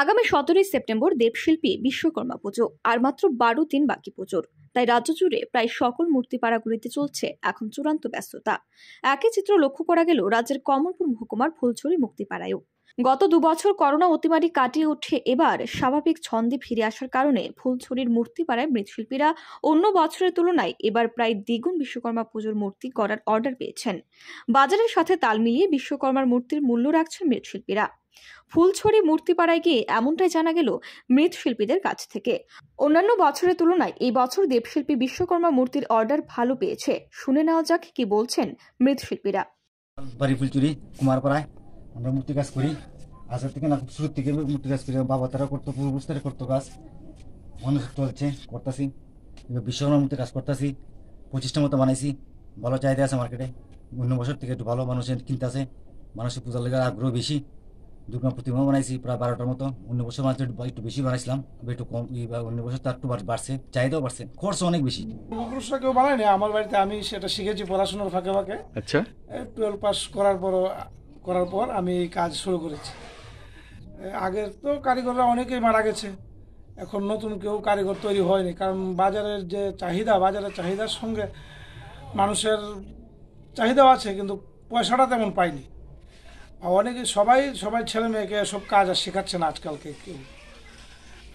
আগামী সতেরোই সেপ্টেম্বর দেবশিল্পী বিশ্বকর্মা পুজো আর মাত্র বারো দিন বাকি পুজোর তাই রাজ্য জুড়ে প্রায় সকল মূর্তিপাড়াগুলিতে চলছে এখন চূড়ান্ত ব্যস্ততা একই চিত্র লক্ষ্য করা গেল রাজ্যের কমলপুর মহকুমার ফুলছড়ি মুক্তিপাড়ায়ও গত দুবছর করোনা অতিমারি কাটিয়ে উঠে এবার স্বাভাবিক ছন্দে ফিরে আসার কারণে ফুলছড়ির মূর্তি পাড়ায় মৃৎশিল্পীরা অন্য বছরের তুলনায় এবার প্রায় দ্বিগুণ বিশ্বকর্মা পুজোর মূর্তি করার অর্ডার পেয়েছেন বাজারের সাথে তাল মিলিয়ে বিশ্বকর্মার মূর্তির মূল্য রাখছেন মৃৎশিল্পীরা ফুলছড়ি মূর্তিপাড়ায় গিয়ে এমনটাই জানা গেল মৃৎশিল্পীদের কাছ থেকে অন্যান্য বছরের তুলনায় এই বছর দেবশিল্পী বিশ্বকর্মা মূর্তির অর্ডার ভালো পেয়েছে শুনে নেওয়া যাক কি বলছেন মৃৎশিল্পীরা বাড়ি কুমারপাড়ায় আমরা মূর্তি কাজ করি আজকের থেকে না শুরুর থেকে মূর্তি কাজ করি বাবা তারা করতো পূর্বপুরুষ তারা করতো কাজ মনে চলছে করতেছি এবার বিশ্বকর্মা মূর্তি কাজ করতেছি পঁচিশটা মতো বানাইছি ভালো চাহিদা আছে মার্কেটে অন্য বছর থেকে একটু ভালো মানুষের কিনতে আছে মানুষের পূজার লেগে আগ্রহ বেশি দুর্গা প্রতিমাও বানাইছি প্রায় বারোটার মতো অন্য বছর মানুষ একটু বেশি বানাইছিলাম একটু কম অন্য বছর তার একটু বাড়ছে চাহিদাও বাড়ছে খরচ অনেক বেশি পুরুষরা কেউ বানায়নি আমার বাড়িতে আমি সেটা শিখেছি পড়াশোনার ফাঁকে ফাঁকে আচ্ছা টুয়েলভ পাস করার পর করার পর আমি এই কাজ শুরু করেছি আগের তো কারিগররা অনেকেই মারা গেছে এখন নতুন কেউ কারিগর তৈরি হয়নি কারণ বাজারের যে চাহিদা বাজারের চাহিদার সঙ্গে মানুষের চাহিদাও আছে কিন্তু পয়সাটা তেমন পায়নি অনেকে সবাই সবাই ছেলে মেয়েকে সব কাজ আর শেখাচ্ছে না আজকালকে কেউ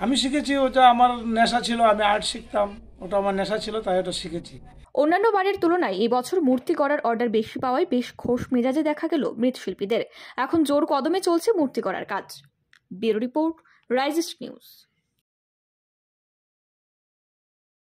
আমি শিখেছি ওটা আমার নেশা ছিল আমি আর্ট শিখতাম ওটা আমার নেশা ছিল তাই ওটা শিখেছি অন্যান্য বারের তুলনায় এই বছর মূর্তি করার অর্ডার বেশি পাওয়ায় বেশ খোশ মেজাজে দেখা গেল মৃৎশিল্পীদের এখন জোর কদমে চলছে মূর্তি করার কাজ ব্যুরো রিপোর্ট রাইজেস্ট নিউজ